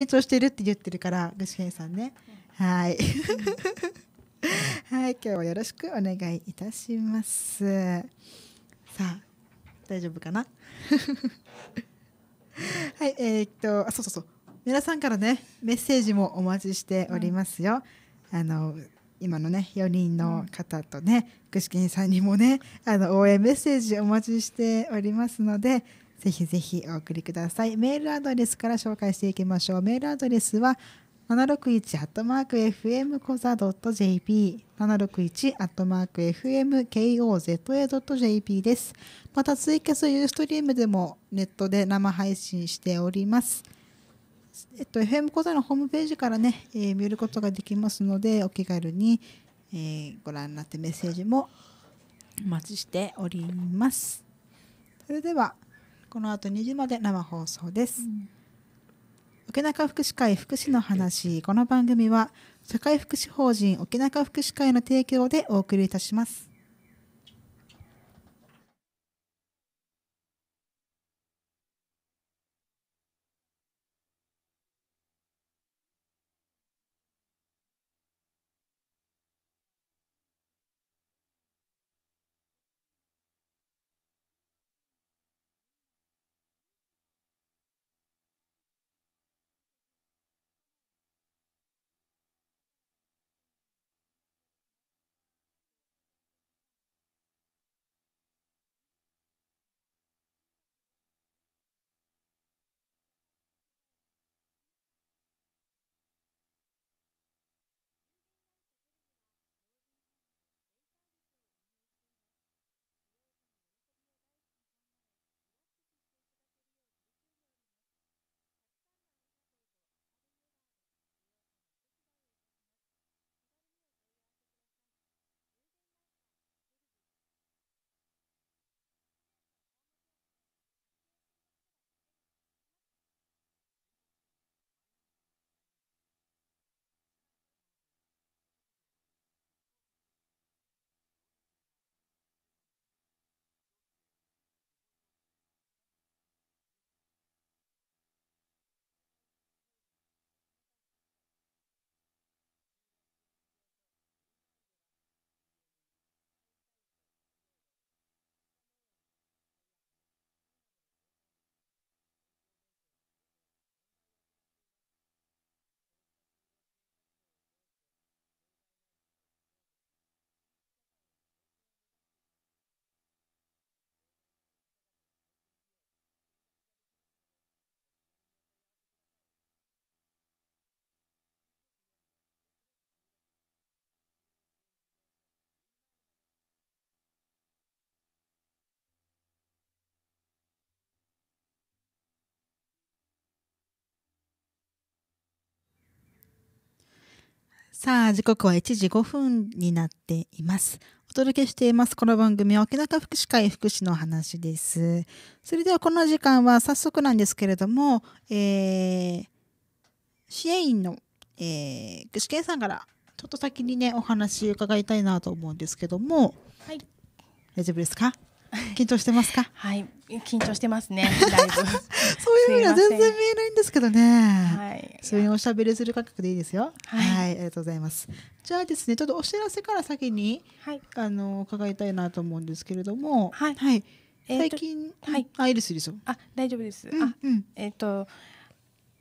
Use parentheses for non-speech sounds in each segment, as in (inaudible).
成長してるって言ってるから具志堅さんね、うん、はいはい今日はよろしくお願いいたしますさあ大丈夫かな (laughs) はいえー、っとあそうそうそう皆さんからねメッセージもお待ちしておりますよ、うん、あの今のね4人の方とね、具志堅さんにもねあの応援メッセージお待ちしておりますのでぜひぜひお送りください。メールアドレスから紹介していきましょう。メールアドレスは761アットマーク FM コザ .jp 761アットマーク FM KOZA.jp です。またツイキャスユーストリームでもネットで生配信しております。えっと、FM コザのホームページからね、えー、見ることができますので、お気軽に、えー、ご覧になってメッセージもお待ちしております。それでは。この後2時まで生放送です。沖縄福祉会福祉の話この番組は社会福祉法人沖縄福祉会の提供でお送りいたします。さあ、時刻は1時5分になっています。お届けしています。この番組は沖縄福祉会福祉の話です。それではこの時間は早速なんですけれども、えー、支援員の、えー、具志堅さんからちょっと先にね、お話伺いたいなと思うんですけども、はい、大丈夫ですか緊張してますかはい緊張してますね (laughs) そういう意味では全然見えないんですけどねはいそういうおしゃべりする感覚でいいですよ、はい、はい、ありがとうございますじゃあですねちょっとお知らせから先に、はい、あの伺いたいなと思うんですけれどもはい、はい、最近、はい、あいいですいいですあ大丈夫です、うん、あ、うん、えっ、ー、と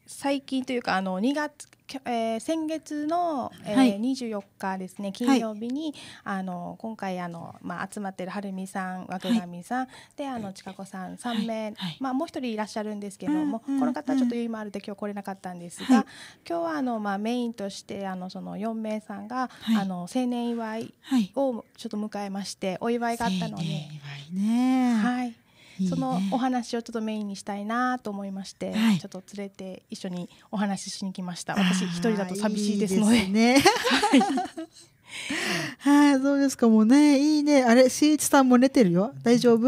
最近というかあの2月、えー、先月の、えーはい、24日ですね金曜日に、はい、あの今回あの、まあ、集まってるはるみさん若上さん、はい、であのちかこさん3名、まあ、もう一人いらっしゃるんですけども、うんこの方ちょっと今あるで今日来れなかったんですが、今日はあの、まあ、メインとしてあのその4名さんが、あの青年祝いをちょっと迎えましてお祝いがあったので。ね、はいそのお話をちょっとメインにしたいなと思いまして、はい、ちょっと連れて一緒にお話ししに来ました私一人だと寂しいですのでねはい、どうですかもうね、いいね、あれ、しんいちさんも寝てるよ、大丈夫。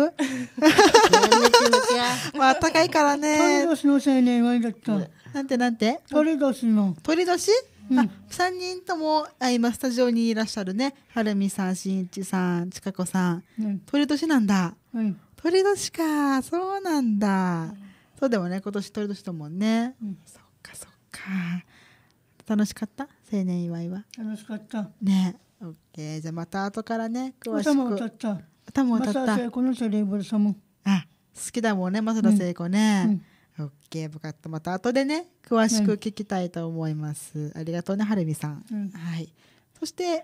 (laughs) まあ、高いからね。鳥年の青年はいだっなんてなんて。鳥年の。鳥年。うん、3人ともあ今スタジオにいらっしゃるねはるみさんしんいちさんちかこさん、うん、鳥年なんだ、う鳥年かそうなんだ、そうでもね今年鳥年ともんね、うん、そっかそっか楽しかった青年祝いは楽しかったねオッケーじゃあまた後からね詳しく歌も歌った歌も歌ったこの人レーブルさんもあ好きだもんね増田聖子ね、うんうんオッケー、分かった。また後でね、詳しく聞きたいと思います。うん、ありがとうね、はるみさん。うん、はい。そして、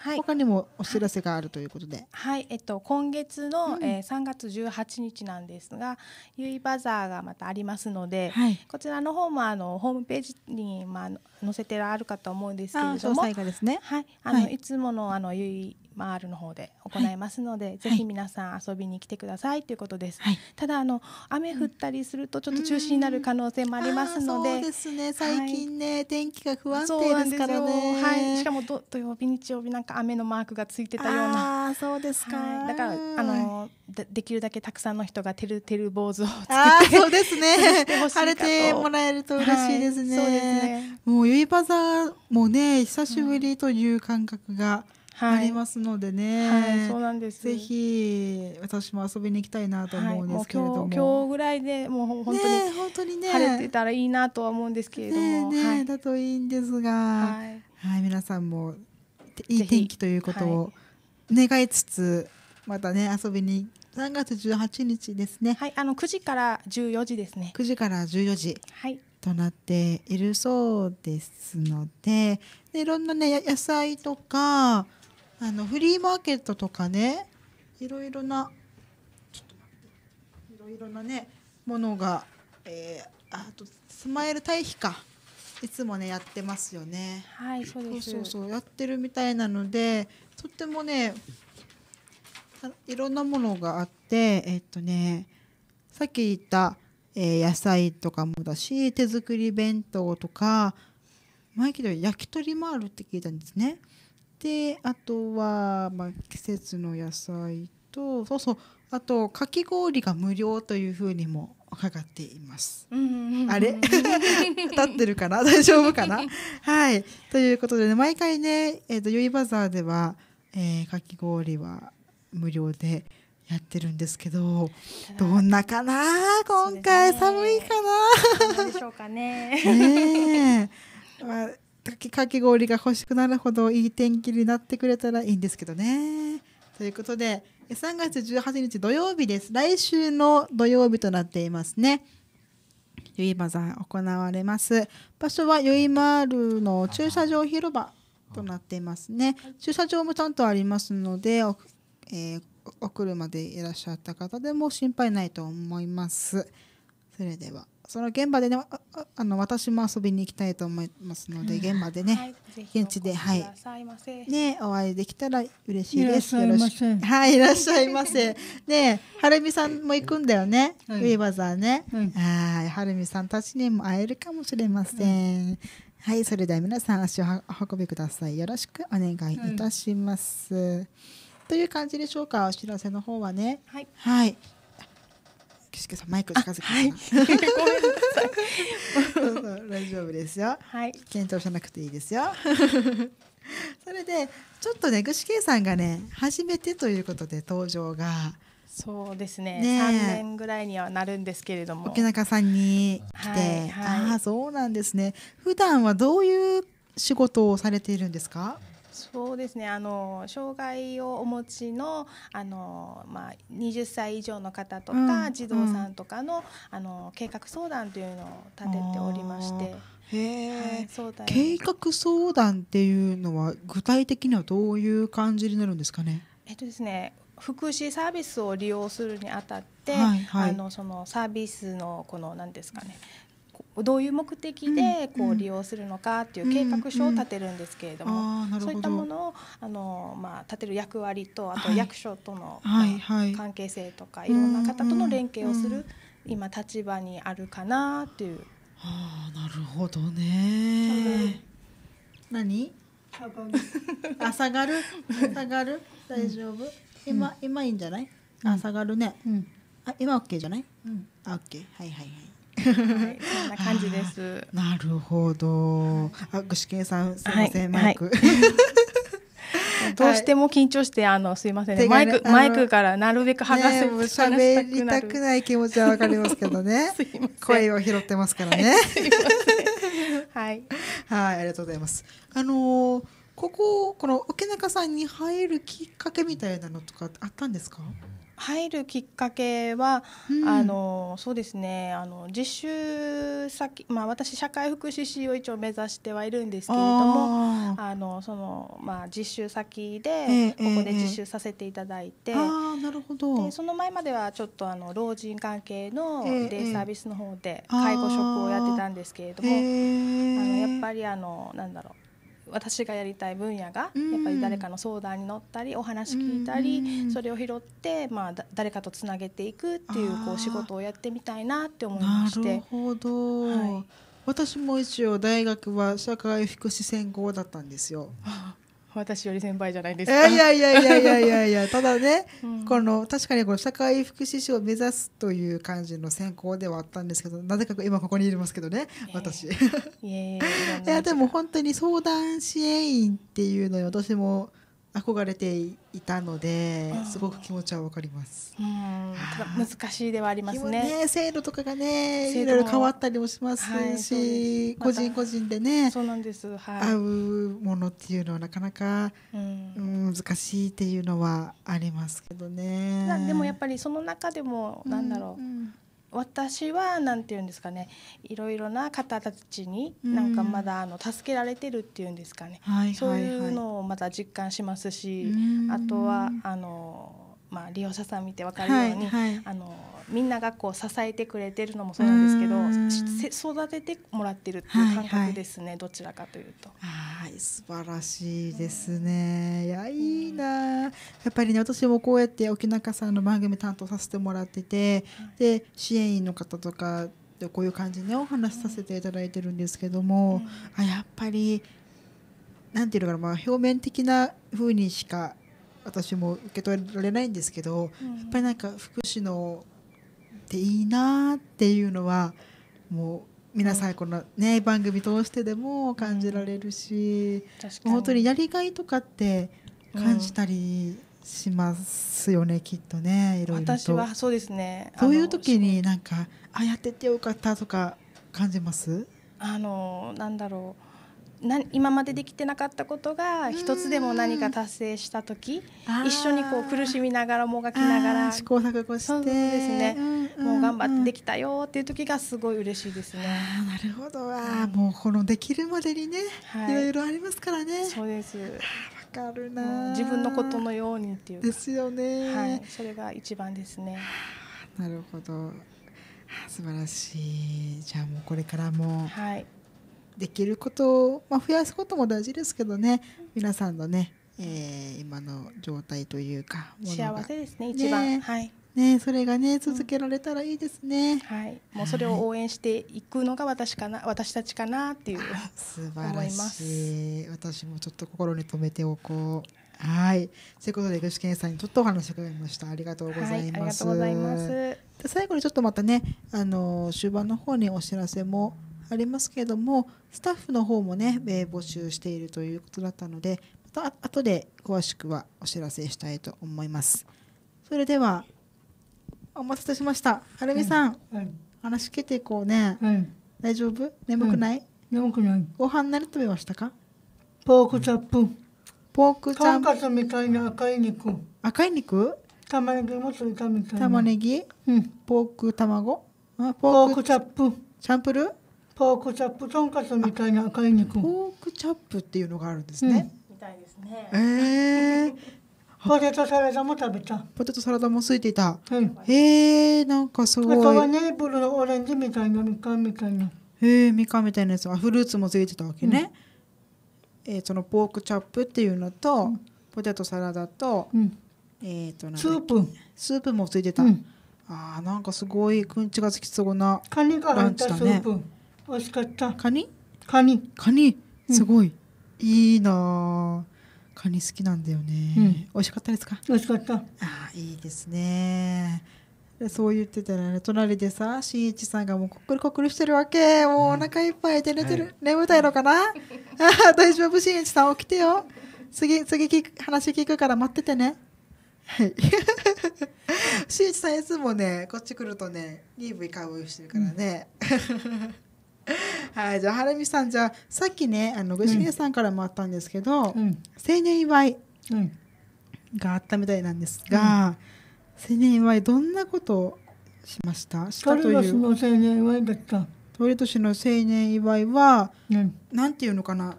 はい、他にもお知らせがあるということで、はい、えっと、今月の、うん、えー、3月18日なんですがゆいバザーがまたありますので、はい、こちらの方もあのホームページに、まあ、載せてあるかと思うんですけれども、詳細がですね、はいあの、はい、いつものあのゆいマールの方で行いますので、はい、ぜひ皆さん遊びに来てくださいということです。はい、ただあの雨降ったりするとちょっと中止になる可能性もありますので、うん、そうですね。最近ね、はい、天気が不安定ですからね。はい。しかも土曜日日曜日なんか雨のマークがついてたような。あそうですか。だからあのでできるだけたくさんの人がてるてる坊主をつけてそうですね。(laughs) 晴れてもらえると嬉しいですね。そうですね。もうゆいばざもね久しぶりという感覚が。うんありますのでね、はいそうなんですぜひ私も遊びに行きたいなと思うんですけれども,、も今日ぐらいでもう本当に、ね,、本当にね晴れてたらいいなとは思うんですけれども、ねねだといいんですが、はい皆さんもいい天気ということを願いつつ、またね遊びに3月18日ですね。はい、あの9時から14時ですね。9時から14時。はい。となっているそうですので、でいろんなね野菜とかあのフリーマーケットとかねいろいろなちょいろいろなねものが、えー、あとスマイル対比かいつもねやってますよね。はいそうですそうそうやってるみたいなのでとってもねいろんなものがあってえっとねさっき言った、えー、野菜とかもだし手作り弁当とか前けど焼き鳥もあるって聞いたんですね。であとは、まあ、季節の野菜とそうそうあとかき氷が無料というふうにも伺っています。あれ (laughs) 立ってるかな (laughs) 大丈夫かなはいということで、ね、毎回ね、えーと、とユイバザーでは、えー、かき氷は無料でやってるんですけどどんなかな今回寒いかな、ね、(laughs) でしょうかね。ねまあだけかき氷が欲しくなるほどいい天気になってくれたらいいんですけどね。ということで3月18日土曜日です。来週の土曜日となっていますね。ゆいまざ行われます。場所はゆいまるの駐車場広場となっていますね。駐車場もちゃんとありますので、お,、えー、お車でいらっしゃった方でも心配ないと思います。それでは。その現場でねあの私も遊びに行きたいと思いますので、現場でね、現地ではいねお会いできたら嬉しいですよろしくはいいらっしゃいませ (laughs) ねはるみさんも行くんだよね、ウィーバザーね、はいはるみさんたちにも会えるかもしれません、はいそれでは皆さん足を運びくださいよろしくお願いいたします、という感じでしょうかお知らせの方はねはい岸家さんマイク近づけはい。大丈夫ですよ。はい。検討しなくていいですよ。(laughs) それでちょっとね具志堅さんがね初めてということで登場が。そうですねね3年ぐらいにはなるんですけれども沖中さんに来て、はいはい、ああそうなんですね普段はどういう仕事をされているんですかそうですねあの障害をお持ちのあの、まあ、20歳以上の方とか、うん、児童さんとかのうん、あの計画相談というのを立てておりまして。へはい、計画相談っていうのは具体的にはどういう感じになるんですかね。えっとですね、福祉サービスを利用するにあたって、はいはい、あのそのサービスのこの何ですかねどういう目的でこう利用するのかっていう計画書を立てるんですけれども、そういったものをあの、まあ、立てる役割とあと役所との、関係性とか、い、ろんな方との連携をする、今立場にあるかなっていう。あなるほどね。何？あ下がる下がる大丈夫？今、今いいんじゃない？あ下がるね。あ今オッケーじゃない？うん、オッケーはいはいはい。はい、(laughs) そんな感じです。なるほど。あ、具志堅さん、すみません、マイク。(laughs) どうしても緊張して、あの、すみません、ね、マイク、マイクからなるべく話がせ、ね、喋りたくない気持ちはわかりますけどね。(laughs) 声を拾ってますからね。はい、はい、ありがとうございます。あのー、ここ、この、けなかさんに入るきっかけみたいなのとか、あったんですか。入るきっかけは、うん、あのそうですねあの実習先、まあ、私社会福祉士を一応目指してはいるんですけれどもあのその、まあ、実習先でここで実習させていただいて、えー、えなるほどでその前まではちょっとあの老人関係のデイサービスの方で介護職をやってたんですけれども、えー、あのやっぱりあのなんだろう私がやりたい分野がやっぱり誰かの相談に乗ったりお話聞いたりそれを拾ってまあ誰かとつなげていくっていうこう仕事をやってみたいなって思いまして。なるほど、はい私も一応大学は社会福祉専攻だったんですよ。(laughs) 私より先輩じゃないですか。いやいやいやいやいやいやただね、(laughs) うん、この確かにこの社会福祉士を目指すという感じの選考ではあったんですけど、なぜか今ここにいますけどね、私。いや (laughs) でも本当に相談支援員っていうのに私も憧れていたので、すごく気持ちはわかります。うん、難しいではありますね。ね制度とかがね、いろいろ変わったりもしますし、個人個人でね、そうなんです。はい、合うものっていうのはなかなか、うん、難しいっていうのはありますけどね。でもやっぱりその中でもなんだろう。私はなんて言うんですかねいろいろな方たちになんかまだあの助けられてるっていうんですかね、はいそういうのをまた実感しますし、あとはあの、まあ、利用者さん見て分かるように、はいはい、あのみんながこう支えてくれてるのもそうなんですけど育ててもらってるっていう感覚ですね、はいはい、どちらかというと。はい素晴らしいですね、いやいいやっぱりね私もこうやって沖中さんの番組担当させてもらってて、で支援員の方とかでこういう感じで、ね、お話しさせていただいてるんですけども、あやっぱり何て言うのかな、まあ、表面的な風にしか私も受け取られないんですけど、やっぱりなんか福祉のっていいなっていうのはもう皆さんこのね番組通してでも感じられるし、本当にやりがいとかって感じたりしますよねきっとねいろいろと私はそうですねそういう時になんかあやっててよかったとか感じますあのなんだろうな今までできてなかったことが一つでも何か達成した時一緒にこう苦しみながらもがきながら試行錯誤してですね、うんうん、もう頑張ってできたよっていう時がすごい嬉しいですね。なるほど、うん、もうこのできるまでにね、はい、いろいろありますからね。そうです。かるな自分のことのようにっていうですよね、はい、それが一番ですねなるほど素晴らしいじゃあもうこれからも、はい、できることを、まあ、増やすことも大事ですけどね皆さんのね、えー、今の状態というか幸せですね一番、ね、はいね、それがね続けられたらいいですね、うん、はい、もうそれを応援していくのが私かな、はい、私たちかなっていう素晴らしい私もちょっと心に留めておこうはいということで具志堅さんにちょっとお話伺いましたありがとうございます、はい、ます最後にちょっとまたねあの終盤の方にお知らせもありますけれどもスタッフの方もね、えー、募集しているということだったのでまた後で詳しくはお知らせしたいと思いますそれではお待たせしました。はるみさん、話聞いていこうね。大丈夫眠くない、眠くない。ご飯何食べましたかポークチャップ。ポークチャップ。とんかつみたいな赤い肉。赤い肉玉ねぎもついたみたいな。玉ねぎ、うん、ポーク卵あポークチャップ。チャンプルポークチャップとんかつみたいな赤い肉。ポークチャップっていうのがあるんですね。みたいですね。えーポテトサラダも食べた。ポテトサラダもついていた。うん、えー、なんかすごい。あとはネーブルのオレンジみたいなみかんみたいな。えー、みかんみたいなやつはフルーツもついてたわけね。うん、えー、そのポークチャップっていうのと、うん、ポテトサラダと、うん、えっ、ー、とスープ。スープもついてた。うん、ああ、なんかすごいくんちがつきそうなカニが入ったスープ。美味しかった。カニ？カニ。カニ。すごい。いいなカニ好きなんだよね、うん、美味しかったですか美味しかったあいいですねそう言ってたら、ね、隣でさ新一さんがもうこっくりこっくりしてるわけもうお腹いっぱいで寝てる、はい、眠たいのかなあ大丈夫新一さん起きてよ次次聞話聞くから待っててねはい (laughs) 新一さんいつもねこっち来るとねリーブイ買うしてるからね、うん (laughs) はい、じゃあ、はるみさん、じゃあ、さっきね、あの、ぐしげさんからもあったんですけど、うん、青年祝いがあったみたいなんですが、うん、青年祝い、どんなことをしましたしたという。の青年祝いだった。ト年の青年祝いは、うん、なんていうのかな、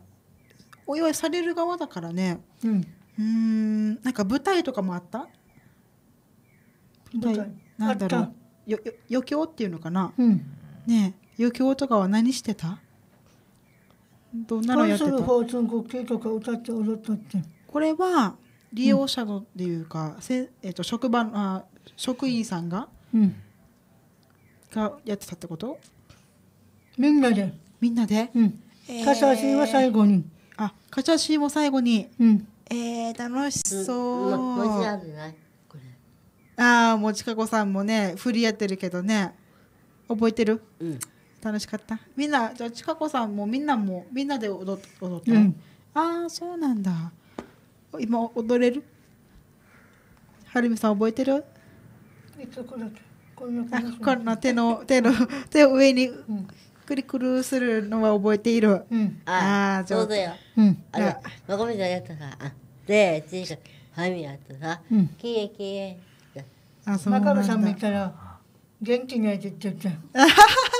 お祝いされる側だからね、うん、うんなんか舞台とかもあった舞台なんだろうよよ余興っていうのかな、うん、ね余興とかは何してたどんなのやってたこれは利用者のっていうか、うん、せえー、と職場あ職員さんが、うん、がやってたってことみんなでみんなで、うん、カチャシーは最後にあカチャシーも最後に、うん、えー、楽しそうああもちかこさんもね振り合ってるけどね覚えてる、うん、楽しかったみんなじゃちかこさんもみんなもみんなで踊踊った、うん、ああそうなんだ今踊れるはるみさん覚えてるいつこの手の手の手を上に、くりくるするのは覚えている。うん、ああ、そうだよ。うん、あら、まこみさんやったさ。で、ちいか、はみやったさ。きえきえ。あ、そうなんだ。まこみさん見たら、元気ないって言っちゃった。(laughs)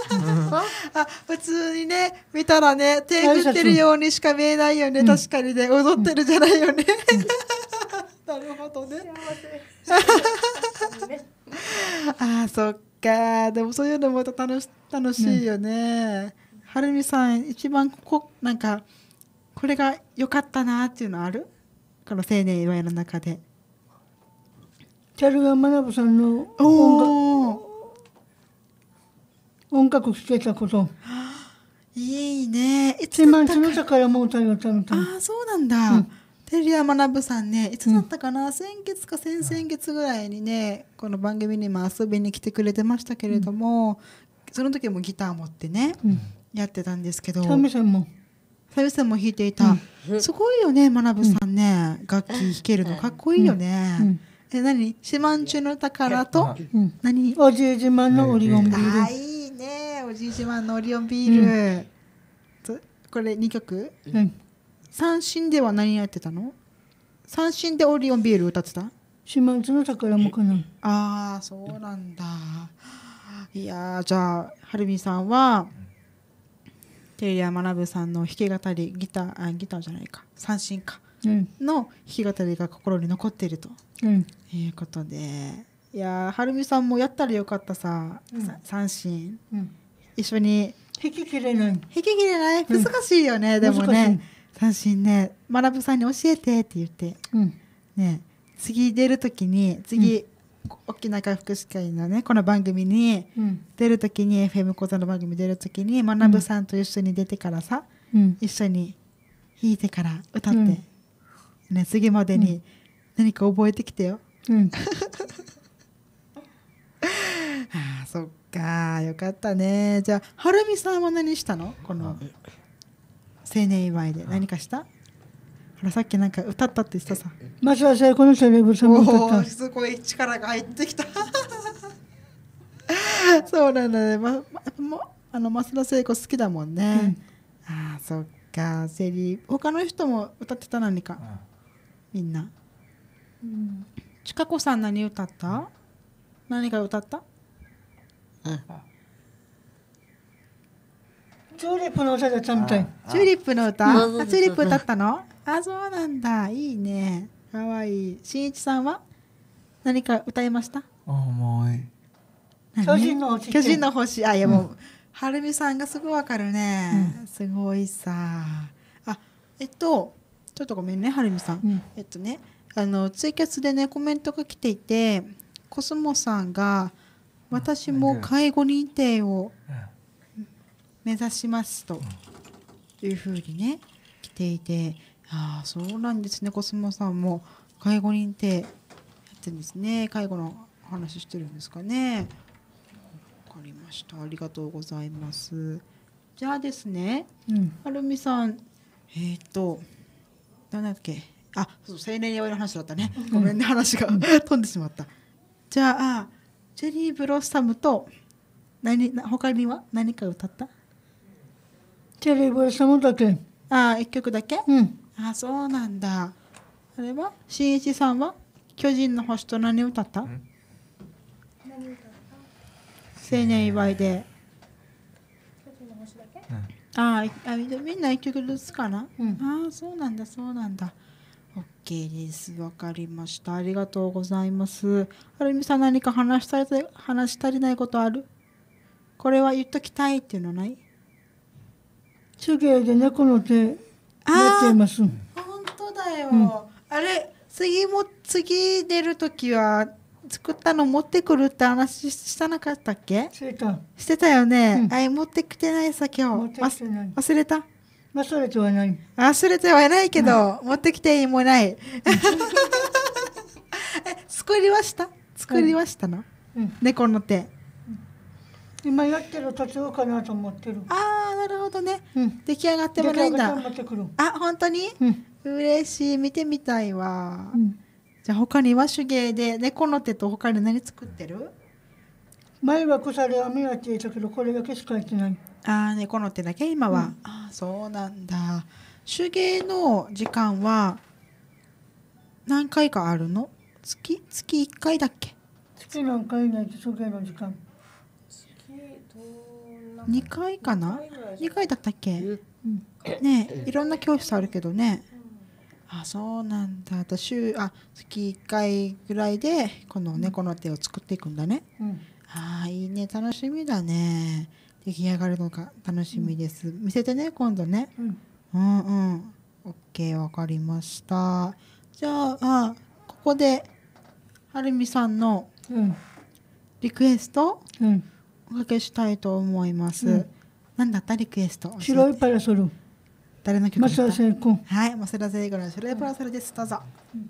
あ普通にね見たらね手振ってるようにしか見えないよね、確かにね踊ってるじゃないよね、なるほどね (laughs) あそっかでもそういうのまた楽し楽しいよね、はるみさん一番ここなんかこれが良かったなっていうのあるこの青年祝いの中で。チャルガマナブさんの音楽音楽聴けたこと。いいね。いつだったか。そからもう歌を歌うああ、そうなんだ。うんテリア学さんねいつだったかな、うん、先月か先々月ぐらいにねこの番組にも遊びに来てくれてましたけれども、うん、その時もギター持ってね、うん、やってたんですけどサミさんもサミさんも弾いていた、すごいよね学さんね、楽器弾けるのかっこいいよね、え何四万十の宝と、何お十島のオリオンビール、おじいちまのオリオンビール、うん、これ2曲、うん、三振では何やってたの三振でオリオンビール歌ってた島津の桜もかなああそうなんだいやじゃあはるみさんはテリア学さんの弾き語りギターあギターじゃないか三振か、うん、の弾き語りが心に残っていると、うん、いうことでいやはるみさんもやったらよかったさ、うん、三振、うん一緒に引ききれない引ききれない難しいよね、うん、でもね単身ね「学ぶさんに教えて」って言って、うん、ね次出る時に次、うん、沖縄復祉会のねこの番組に出る時に、うん、FM 講座の番組出る時に学ぶさんと一緒に出てからさ、うん、一緒に弾いてから歌って、ね、次までに何か覚えてきてよ。うん、(laughs) ああそっかよかったねじゃあはるみさんは何したのこの青年祝いで何かしたほらさっきなんか歌ったって言ってたさ松田聖のセレブさんもったすごい力が入ってきた (laughs) そうなんだね、ま、もあの増田聖子好きだもんね、うん、ああそっかセリ他の人も歌ってた何か、みんな、うん、ちかこさん何歌った何か歌ったチューリップの歌だったみたチューリップの歌、あチューリップ歌ったのあ、そうなんだ。いいね。かわいい。しんいちさんは何か歌いました重い。巨人の星。巨人の星。あ、いやもう、うん、はるみさんがすごいわかるね、うん。すごいさ。あ、えっと、ちょっとごめんね、はるみさん。うん、えっとね、あの、ツイキャスでね、コメントが来ていて、コスモさんが、私も介護認定を目指しますというふうにね来ていてああそうなんですねコスモさんも介護認定やってるんですね介護の話してるんですかね分かりましたありがとうございますじゃあですね、うん、はるみさんえっ、ー、と何だっけあそう青年用の話だったねごめんね、話が (laughs) 飛んでしまったじゃあチェリーブロッサムと何他には何か歌ったチェリーブロッサムだけああ1曲だけうんあそうなんだあれはしんいちさんは巨人の星と何歌った何青年祝いで巨人の星だけ、ああみんな1曲ずつかな、うん、ああそうなんだそうなんだ OK です。わかりました。ありがとうございます。はるみさん何か話したり話したりないことあるこれは言っときたいっていうのない手芸で猫の手やってます。本当だよ。うん、あれ次も次出る時は作ったの持ってくるって話したなかったっけしてたよね、うん、あい持ってきてないさ今日忘れた忘れてはいない。忘れてはいないけど、持ってきてもない。(laughs) 作りました作りましたの、うん、猫の手。今やってる途中かなと思ってる。ああ、なるほどね、うん、出来上がってもないんだ。あ、本当に、うん、嬉しい。見てみたいわ。うん、じゃあ他に和手芸で猫の手と他に何作ってる前は草で雨が消えたけどこれだけしかやってない。ああ猫の手だけ今は。うん、あそうなんだ。手芸の時間は何回かあるの月月1回だっけ月何回ないと手芸の時間。2回かな2回だったっけ、うん、ねいろんな教室あるけどね。あそうなんだ私あ月1回ぐらいでこの猫の手を作っていくんだね、うん、ああいいね楽しみだね出来上がるのか楽しみです、うん、見せてね今度ね、うん、うんうんオッケーわかりましたじゃああここではるみさんのリクエスト、うん、おかけしたいと思います、うん、何だったリクエスト白いパラソル誰の曲ですかはい、マセラゼイグの白いパラソルですどうぞ、うん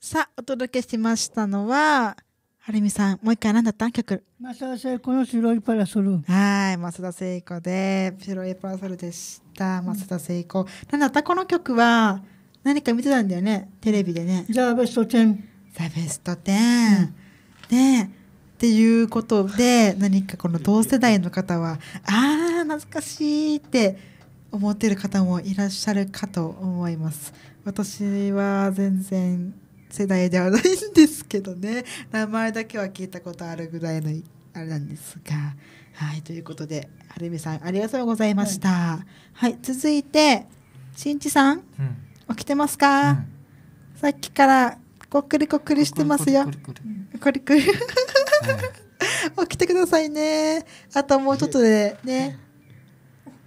さあ、お届けしましたのは、はるみさん、もう一回何だった曲聖子の白いパラソル。はい、増田聖子で、白いパラソルでした。増田聖子。何だったこの曲は、何か見てたんだよね、テレビでね。ザ・ベスト10。ザ・ベスト10。うん、ねっていうことで、何かこの同世代の方は、ああ、懐かしいって思ってる方もいらっしゃるかと思います。私は全然世代ではないんですけどね (laughs) 名前だけは聞いたことあるぐらいのあれなんですがはいということではるみさんありがとうございましたはい、はい、続いてしんちさん、うん、起きてますか、うん、さっきからこっくりこっくりしてますよこりくり (laughs) 起きてくださいねあともうちょっとでね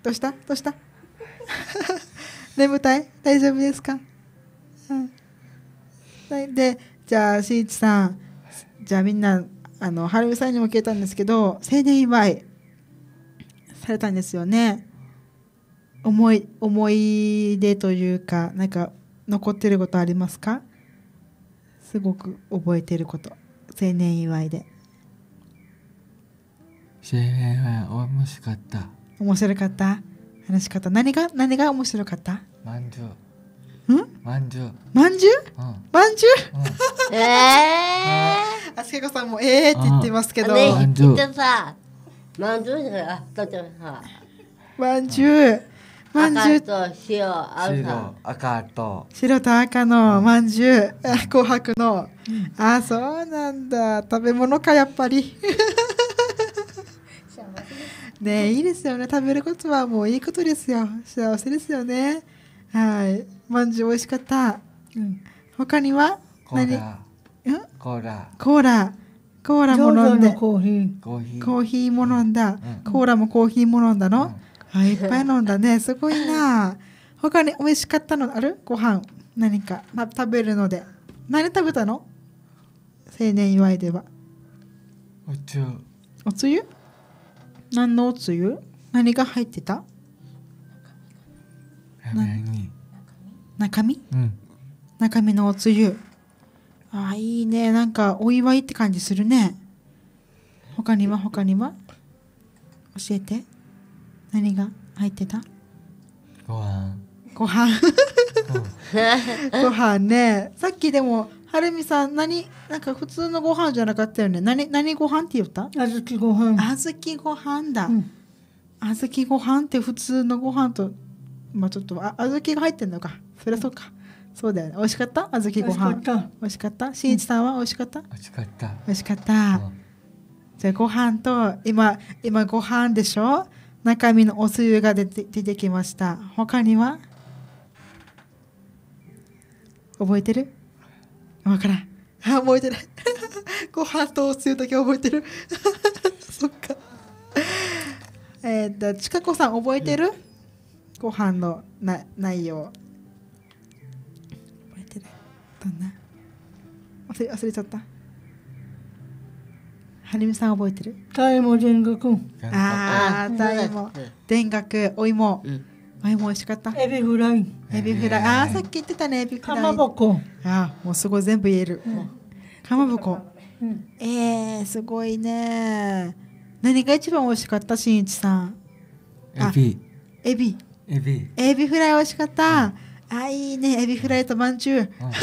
どうしたどうした眠たい大丈夫ですか、うん、はい、でじゃあしんいちさんじゃあみんなあの春美さんにも聞いたんですけど青年祝いされたんですよね思い思い出というかなんか残ってることありますかすごく覚えてること青年祝いで青年祝い面白かった面白かった話し方何が何が面白かったまんじゅうんまんじゅうまんじゅう、まんじゅう、ええあすけこさんもええって言ってますけど、ね、まんじゅうさまんじゅうあとてさまんじゅうまんじゅう白赤赤と白と赤のまんじゅう紅白の、ああそうなんだ食べ物かやっぱりねいいですよね食べることはもういいことですよ幸せですよねはいまんじゅう美味しかった、うん、他には何コーラコーラコーラも飲んでコーヒーコーヒーも飲んだ、うん、コーラもコーヒーも飲んだの、うん、いっぱい飲んだねすごいな他に美味しかったのあるご飯何か、ま、食べるので何食べたの青年祝いではおつゆおつゆ何のおつゆ何が入ってた中身、中身のおつゆああいいねなんかお祝いって感じするね他には他には教えて何が入ってたご飯ご飯 (laughs) ご飯ねさっきでもはるみさん、何、なんか普通のご飯じゃなかったよね。何、何ご飯って言ったあずきご飯。あずきご飯だ。あずきご飯って普通のご飯と、まあちょっとあ、あずきが入ってんのか。そりゃそうか。そうだよね。美味しかったあずきご飯。美味しかったしんいちさんは美味しかった美味しかった。美味しかった。じゃあご飯と、今、今ご飯でしょ中身のおつゆが出て出てきました。他には覚えてるわからんあ覚えてない (laughs) ご飯トーストいう時覚えてる (laughs) そっかえっ、ー、とちかこさん覚えてる、ご飯のな内容覚えてないどんな忘れ忘れちゃったはるみさん覚えてるタイも田楽ああタイも田楽お芋、うん前も美味しかったエビフライエビフライああ、さっき言ってたねエビフライかまぼこあもうすごい全部言える、うん、かまぼこ、うん、えー、すごいね何が一番美味しかったしんいちさんエビエビエビエビフライ美味しかった、うんあいいねエビフライとまんじゅう、(laughs) 今日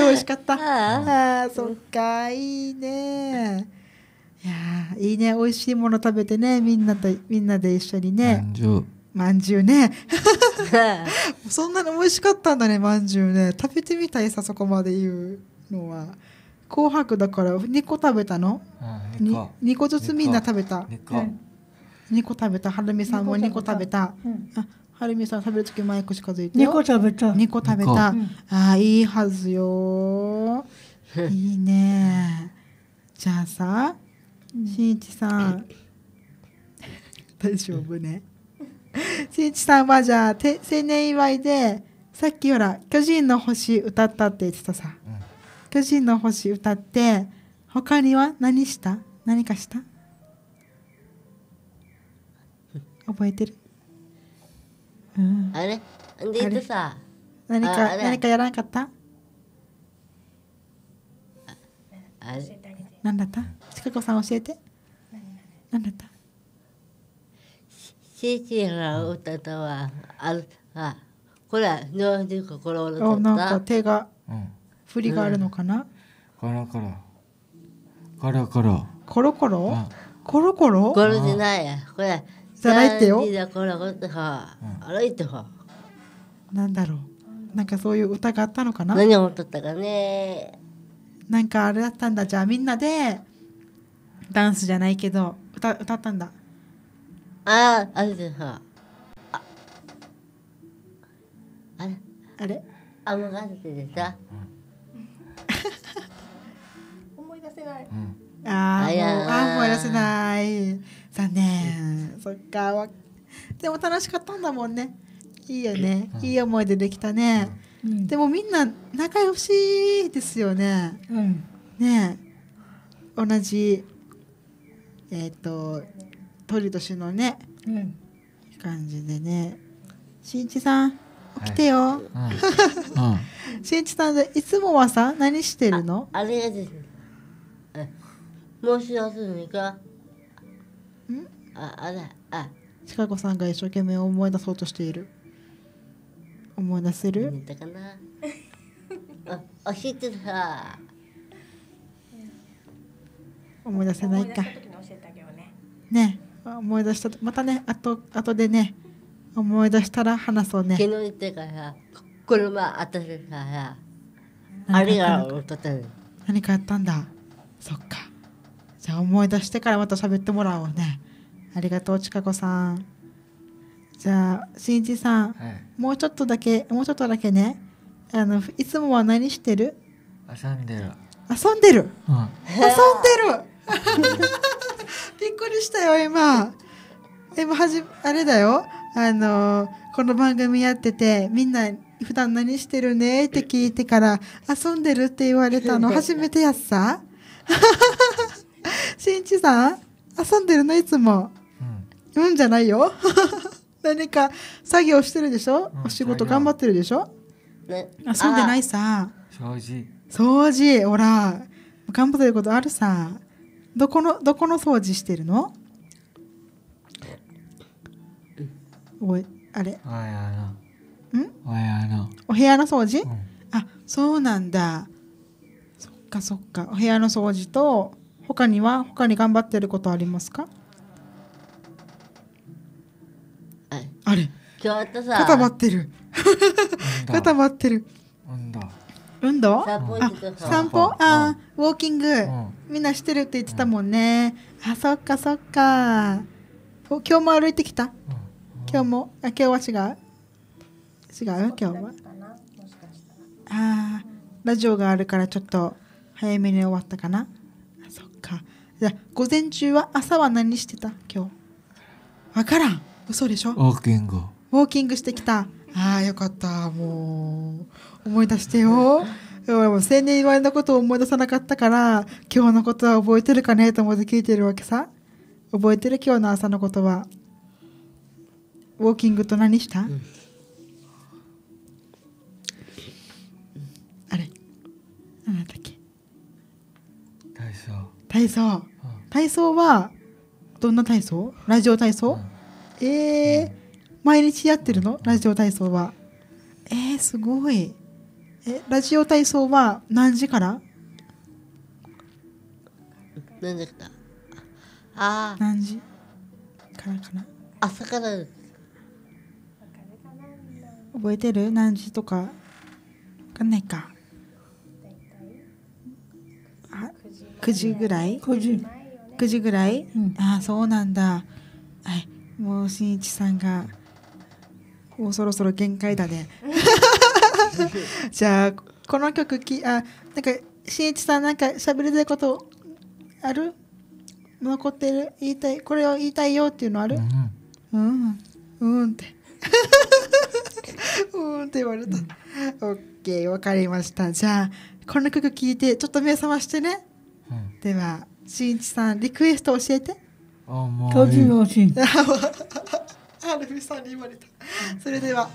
美味しかったああそっかいいねいやいいね美味しいもの食べてねみんなとみんなで一緒にねまんじゅうまんじゅうねそんなの美味しかったんだねまんじゅうね食べてみたいさそこまで言うのは紅白だから2個食べたの、うん、2, 2, 個ずつみんな食べた 2, 個、2個食べたはるみさんも2個食べた、はるみさん食べるきマイク近づいて2個食べた2個食べた、ああいいはずよいいねじゃあさしんいちさん大丈夫ねしんいちさんはじゃあ定年祝いでさっきほら「巨人の星」歌ったって言ってたさ「うん、巨人の星」歌って他には何した何かした覚えてる、うん、あれで言ってさ何か何かやらなかったあれ何だったちかこさん教えて何だったシーシーが歌ったはああこれは脳に心をあなんか手が、う振りがあるのかな、コロコロコロコロコロコロコロコロコロじゃないやこれじゃないってよコロコロはなんだろうなんかそういう歌があったのかな何を歌ったかねなんかあれだったんだじゃあみんなでダンスじゃないけど歌歌ったんだああ、あれでさ。ああれあれあ、もうガでさ。思い出せない。うん、ああ、思い出せない。残念。そっか。わでも楽しかったんだもんね。いいよね。いい思い出できたね。うん、でもみんな仲良しですよね。うん、ね同じ、えっ、ー、と、鳥年のね、うん、感じでねしんいちさん起きてよ、はい、うん、しんいちさんいつもはさ何してるのあれですもし休みかんああれあちかこさんが一生懸命思い出そうとしている思い出せる (laughs) あ教えてさ思い出せないかね思い出したまたねあとあとでね思い出したら話そうね昨日行ってから車当たるからあれが何かやったんだそっかじゃあ思い出してからまた喋ってもらおうねありがとうちかこさんじゃあしんいちさん、はい、もうちょっとだけもうちょっとだけねあのいつもは何してる遊んでる遊んでる、うん、遊んでる (laughs) びっくりしたよ、今。も、はじ、あれだよ。あの、この番組やってて、みんな、普段何してるねって聞いてから、遊んでるって言われたの、(laughs) 初めてやっさ。(laughs) しんいちさん、遊んでるの、いつも。うん、うん、じゃないよ。(laughs) 何か作業してるでしょ、うん、お仕事頑張ってるでしょ、遊んでないさ。掃除。掃除、ほら。頑張ってることあるさ。どこのどこの掃除してるのおいあれおんおお部屋の掃除、うん、あそうなんだそっかそっかお部屋の掃除と他には他に頑張ってることありますかあれちょっとさ固まってる (laughs) 固まってるなんだ運動散歩あウォーキング、みんなしてるって言ってたもんね、あそっかそっか今日も歩いてきた、今日もあ今日は違う違う今日はあラジオがあるからちょっと早めに終わったかなそっかじゃ午前中は朝は何してた今日わからん嘘でしょウォーキングウォーキングしてきたああよかったもう思い出してよ。千年祝いのことを思い出さなかったから今日のことは覚えてるかねと思って聞いてるわけさ覚えてる今日の朝のことはウォーキングと何した、うん、あれ何だっけ体操体操、体操はどんな体操ラジオ体操、うん、ええーうん毎日やってるのラジオ体操はえー、すごいえラジオ体操は何時から何時からあ何時からかな朝から覚えてる何時とか分かんないかあ9時ぐらい9時 ,9 時ぐらい、うん、ああそうなんだはいもうしんいちさんがもうそろそろ限界だね (laughs) じゃあこの曲きあなんかしんいちさんなんか喋りたいことある残ってる言いたいこれを言いたいよっていうのある、うん、うん、うんって (laughs) うんって言われた、オッケーわかりましたじゃあこの曲聞いてちょっと目覚ましてね、うん、ではしんいちさんリクエスト教えてあもう (laughs) アルフィさんに言われた。それでは。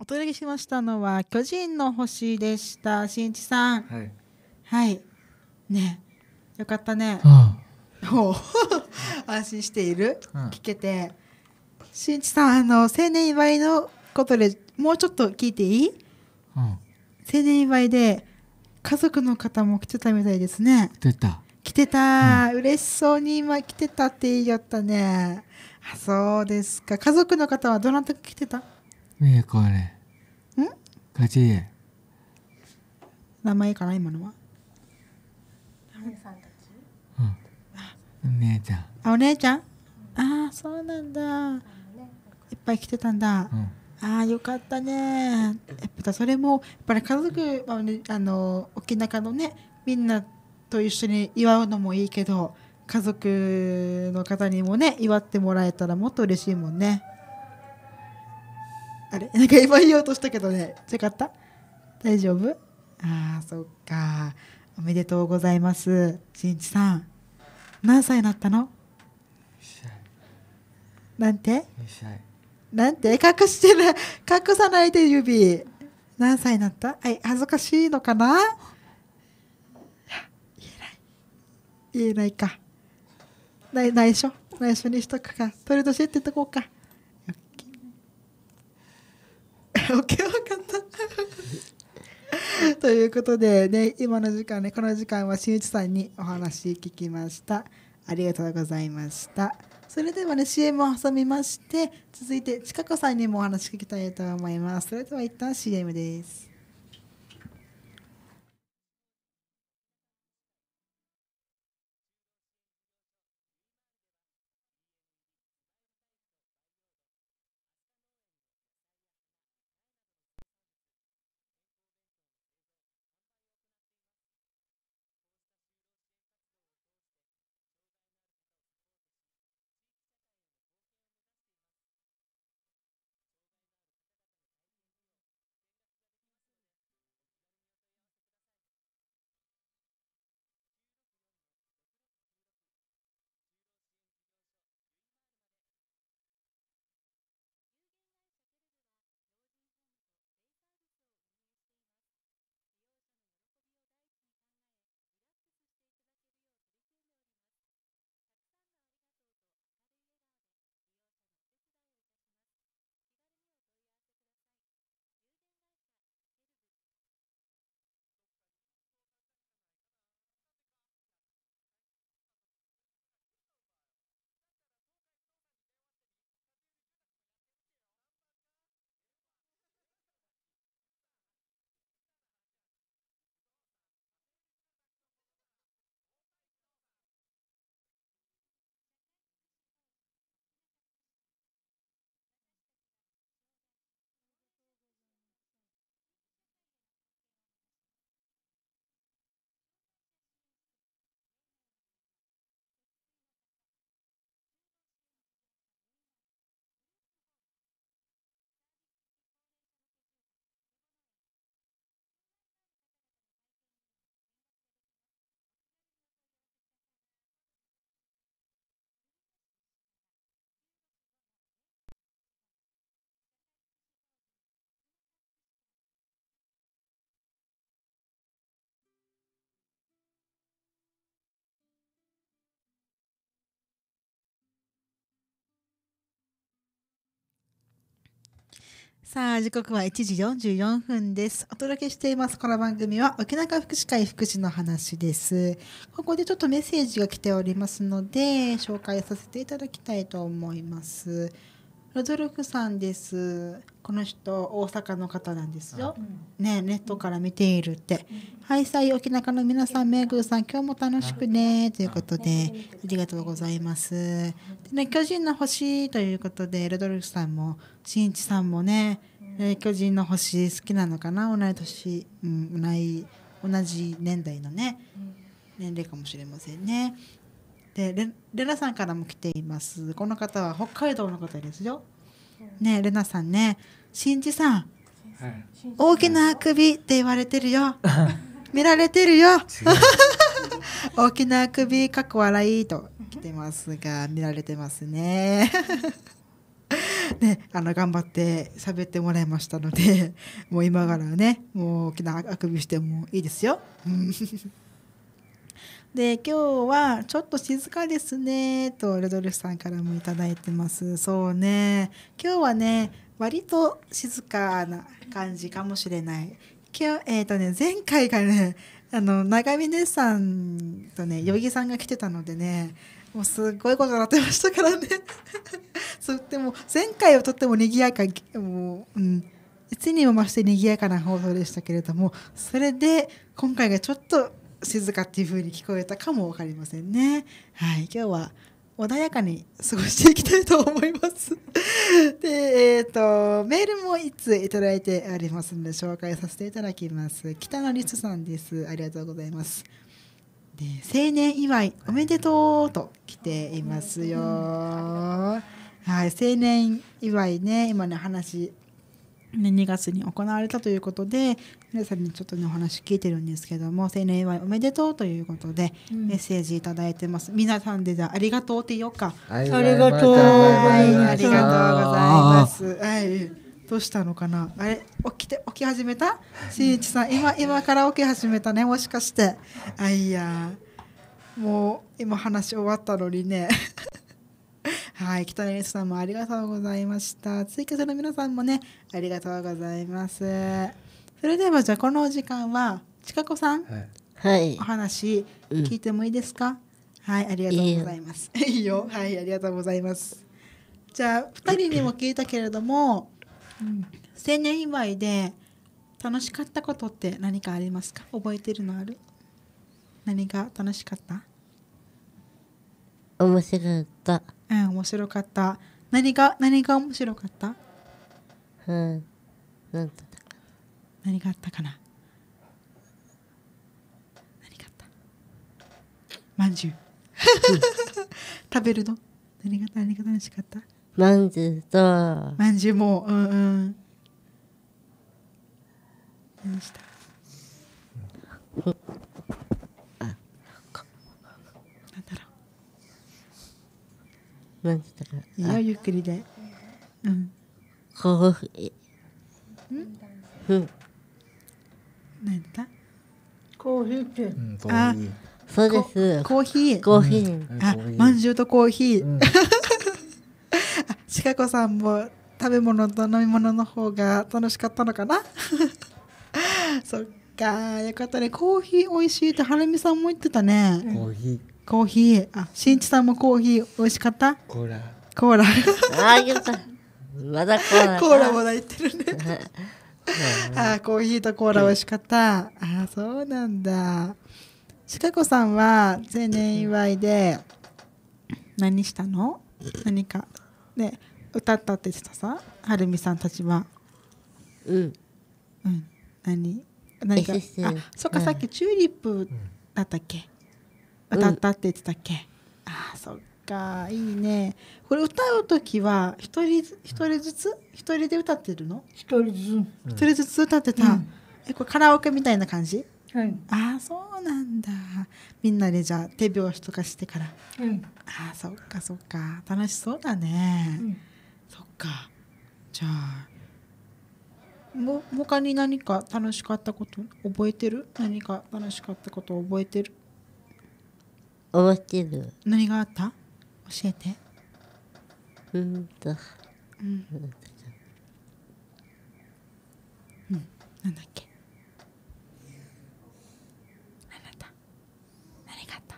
お届けしましたのは巨人の星でしたしんいちさんはい、はい、ねよかったねああ (laughs) 安心している、聞けてしんいちさんあの青年祝いのことでもうちょっと聞いていい、青年祝いで家族の方も来てたみたいですね来てた来てた、うれ嬉しそうに今来てたって言いよったねあそうですか家族の方はどなたか来てたねえこれんガチ名前から今のはお姉ちゃんあお姉ちゃんああそうなんだいっぱい来てたんだ、うんああよかったねやっぱそれもやっぱり家族、まあね、あの沖縄のねみんなと一緒に祝うのもいいけど家族の方にもね祝ってもらえたらもっと嬉しいもんねあれ (laughs) なんか今言おうとしたけどね違った大丈夫ああそっかおめでとうございますしんちさん何歳になったのなんてなんて隠してない隠さないで指何歳になったはい恥ずかしいのかな言えない言えないかないない内緒内緒にしとくか取り年ってとこうかカラわかったということでね今の時間ねこの時間は新内さんにお話聞きましたありがとうございましたそれではね CM を挟みまして続いてちかこさんにもお話聞きたいと思いますそれでは一旦 CM ですさあ、時刻は1時44分です。お届けしています。この番組は、沖縄福祉会福祉の話です。ここでちょっとメッセージが来ておりますので、紹介させていただきたいと思います。ロドルフさんです。この人大阪の方なんですよ。ねネットから見ているって。はい採用沖縄の皆さんめぐさん今日も楽しくねということでありがとうございます。でね巨人の星ということでロドルフさんもしんいちさんもね、え巨人の星好きなのかな同い年、うん、同い同じ年代のね年齢かもしれませんね。でレレナさんからも来ていますこの方は北海道の方ですよねレナさんね新次さん、はい、大きなあくびって言われてるよ (laughs) 見られてるよ大きなあくびかっこ笑いと来てますが見られてますね (laughs) ね、あの頑張って喋ってもらいましたのでもう今からねもう大きなあくびしてもいいですよ。で今日はちょっと静かですねとルドルフさんからも頂いてますそうね今日はね割と静かな感じかもしれない今日えっ、ー、とね前回がねあの長峰さんとね余木さんが来てたのでねもうすごいことになってましたからね (laughs) そうでも前回はとっても賑やかもううんいつにも増して賑やかな放送でしたけれどもそれで今回がちょっと静かっていう風に聞こえたかも分かりませんね。はい、今日は穏やかに過ごしていきたいと思います (laughs) で、えっ、ー、と、メールも1通いただいてありますので、紹介させていただきます。北野律さんです。ありがとうございます。で、青年祝いおめでとうと来ていますよ。はい、青年祝いね、今の話2月に行われたということで皆さんにちょっとねお話聞いてるんですけども成年祝いおめでとうということで、メッセージ頂いてます皆さんでじゃありがとうって言おうかありがとうはいありがとうございますはいどうしたのかなあれ起きて起き始めたしんいちさん今今から起き始めたねもしかしてあいやもう今話終わったのにねはい、北谷さんもありがとうございました。追加者の皆さんもね、ありがとうございます。それでは、じゃあこのお時間は、ちかこさん、はい、お話聞いてもいいですか、うん、はい、ありがとうございます。いいよ。はい、ありがとうございます。じゃあ、2人にも聞いたけれども、うん、青年祝いで楽しかったことって何かありますか覚えてるのある何か楽しかった面白かった。うん、面白かった。何が、何が面白かったうん。何があったかな何があったまんじゅう。食べるの何が、何が楽しかったまんじゅうと。まんじゅうも、うんうん。何したなんつったかいやゆっくりでうんほふうんふ何だコーヒーって、うん、あそうですコーヒーコーヒー、うん、あ饅頭とコーヒー、うん、ちかこさんも食べ物と飲み物の方が楽しかったのかな (laughs) そっかよかったねコーヒー美味しいってはるみさんも言ってたねコーヒーコーヒーあしんいちさんもコーヒー美味しかったコーラコーラあ言ったまだコーラコーラも泣いてるねあコーヒーとコーラ美味しかった、あそうなんだシカゴさんは青年祝いで何したの何かね歌ったって言ってたさはるみさんたちはうんうん何何かあそっか、さっきチューリップだったっけ、歌ったって言ってたっけ、うん、あそっかいいねこれ歌う時は一人一人ずつ一人で歌ってるの一人ずつ一人ずつ歌ってた、うん、えこれカラオケみたいな感じはい、ああそうなんだみんなでじゃあ手拍子とかしてから、うん、ああそっかそっか楽しそうだね、うん、そっかじゃあも他に何か楽しかったこと覚えてる何か楽しかったこと覚えてる面てる何があった教えてうんとうんうんなんだっけあなた何があった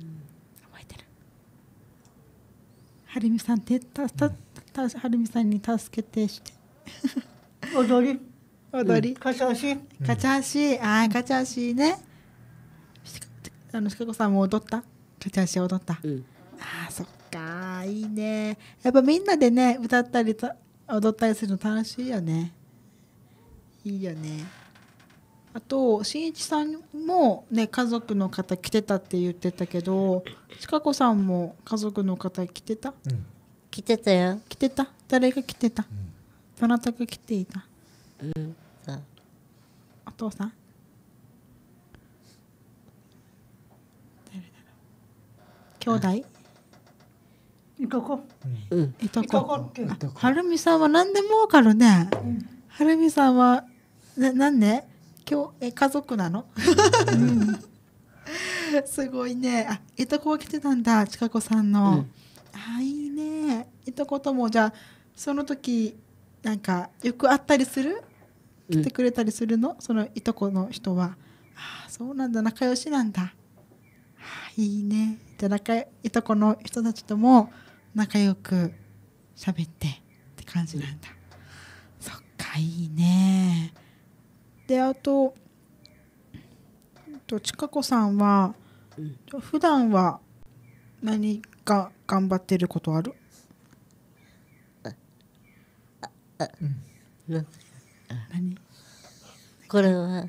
うん覚えてるはるみさんってたたたはるみさんに助けてして踊り踊り、カチャシカチャシあカチャシねあのシカゴさんも踊ったカチャシ踊った、うん、あそっかいいねやっぱみんなでね歌ったり踊ったりするの楽しいよねいいよねあとしんいちさんもね家族の方来てたって言ってたけどシカゴさんも家族の方来てた、うん、来てたよ来てた誰が来てた、どなたが来ていた、うん父さん兄弟いとこ、うん、いとこはるみさんは何でもわかるね、うん、はるみさんはななんで今日え家族なの、うん、(laughs) すごいねあいとこが来てたんだちかこさんの、あいいねいとこともじゃあその時なんかよく会ったりする来てくれたりするの、うん、そのいとこの人は「ああそうなんだ仲良しなんだ」ああ「いいね」じゃ仲いとこの人たちとも仲良く喋ってって感じなんだ、うん、そっかいいねであとちかこさんは、うん、普段は何か頑張ってることあるああ、うん何これは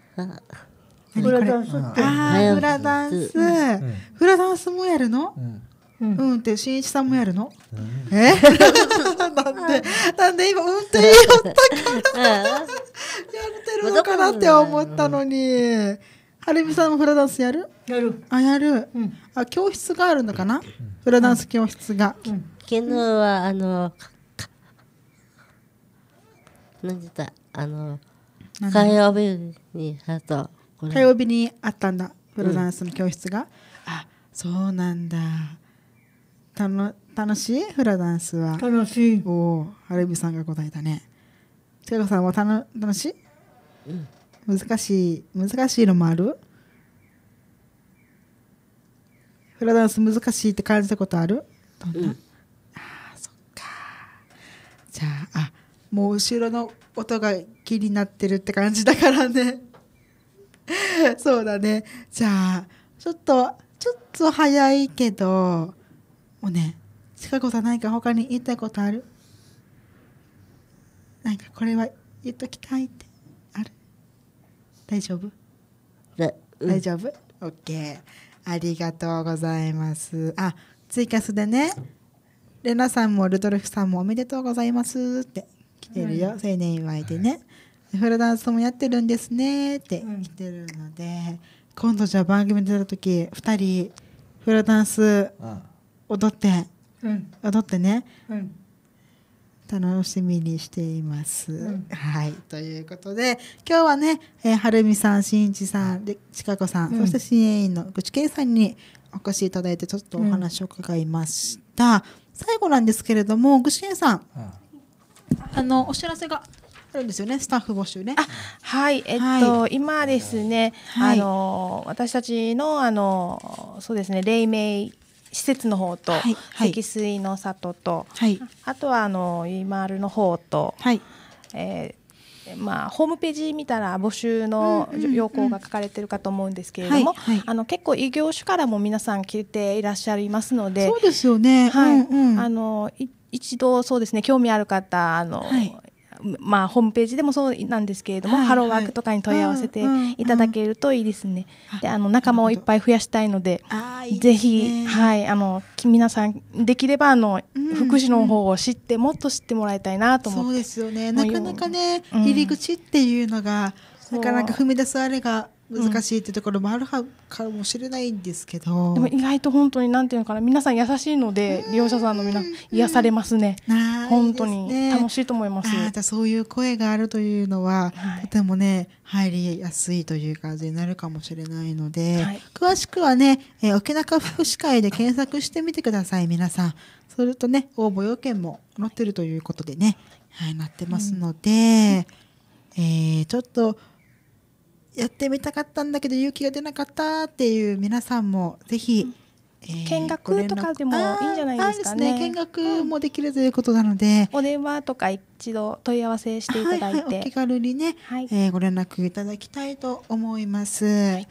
フラダンスああフラダンス、フラダンスもやるの、うんって新一さんもやるの、うえ (laughs) なんでなんで今うんって言ったからやってるのかなって思ったのにはるみさんもフラダンスやるやるあやる、あ教室があるのかな、フラダンス教室が、うん、昨日はあの何て言ったあの火曜日にあ火曜日にあったんだフルダンスの教室が、うん、あそうなんだたの楽しいフラダンスは楽しいおおアルビさんが答えたね千佳子さんはたの楽しい、うん、難しい難しいのもあるフラダンス難しいって感じたことあるどんな、うん、あそっかじゃああもう後ろの音が気になってるって感じだからね (laughs) そうだねじゃあちょっとちょっと早いけどもうね近いことはないか他に言いたいことあるなんかこれは言っときたいってある大丈夫、うん、大丈夫 ?OK ありがとうございますあツイキャスでねレナさんもルドルフさんもおめでとうございますって来てるよ、青年祝いでね、フラダンスもやってるんですねって来てるので、今度じゃあ番組出た時2人フラダンス踊って、踊ってね、楽しみにしています。うん、はいということで今日はね、えー、はるみさん、しんいちさん、でちかこさん、うん、そして支援員のぐちけさんにお越しいただいてちょっとお話を伺いました。うん、最後なんですけれども、ぐちけさん、あのお知らせがあるんですよね。スタッフ募集ね。はい、えっと、はい、今ですね、はい、あの私たちのあのそうですね、黎明施設の方と、はい、積水の里と、あとはあのゆいまるの方と、はい、えーまあ、ホームページ見たら募集の要項が書かれてるかと思うんですけれども結構異業種からも皆さん聞いていらっしゃいますのでそうですよね、はい、うんうん、あの一一度そうですね興味ある方あの、はい、まあ、ホームページでもそうなんですけれども、はいはい、ハローワークとかに問い合わせていただけるといいですね。うんであの仲間をいっぱい増やしたいのでぜひ、ね、はい、あの皆さんできればあの、うん、福祉の方を知ってもっと知ってもらいたいなと思ってそうですよねなかなかね、入り口っていうのがなかなか踏み出すあれが難しいっていうところもあるかもしれないんですけど、うん、でも意外と本当になんていうのかな皆さん優しいので利用者さんの皆癒されますね本当に楽しいと思います、ね、そういう声があるというのは、はい、とてもね入りやすいという感じになるかもしれないので、はい、詳しくはね、えー、沖縄福祉会で検索してみてください皆さんそれとね応募要件も載ってるということでね、はい、なってますので、うん、えー、ちょっとやってみたかったんだけど勇気が出なかったっていう皆さんもぜひ、えー、見学とかでもいいんじゃないですかね、ね、見学もできるということなので、うん、お電話とか一度問い合わせしていただいて、はいはい、お気軽にね、はい、えー、ご連絡いただきたいと思います。はい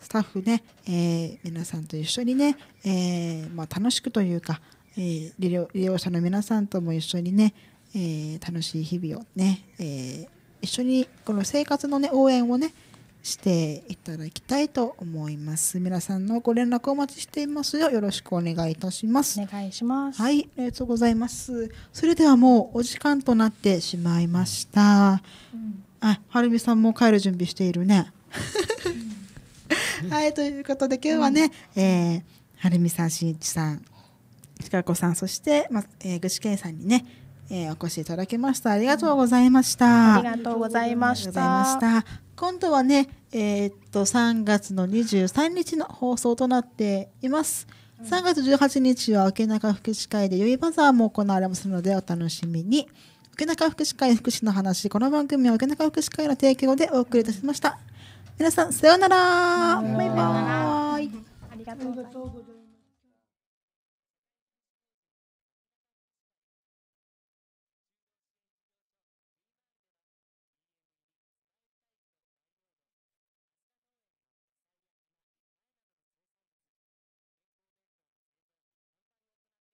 スタッフね、えー、皆さんと一緒にね、えー、まあ、楽しくというか、えー、利用利用者の皆さんとも一緒にね、え楽しい日々をね、え一緒にこの生活の、ね、応援をね、していただきたいと思います皆さんのご連絡お待ちしていますよよろしくお願いいたしますお願いしますはいありがとうございますそれではもうお時間となってしまいました、うん、あはるみさんも帰る準備しているね (laughs) はいということで今日はね、うん、えー、はるみさんしんいちさんちかこさんそして、まえー、ぐしけんさんにねえー、お越しいただきました。ありがとうございました。ありがとうございました。今度はね、えー、っと3月の23日の放送となっています。3月18日は明中福祉会でいバザーも行われますのでお楽しみに。受中福祉会福祉の話、この番組は受中福祉会の提供でお送りいたしました。皆さん、さようなら。バイバイ。ありがとう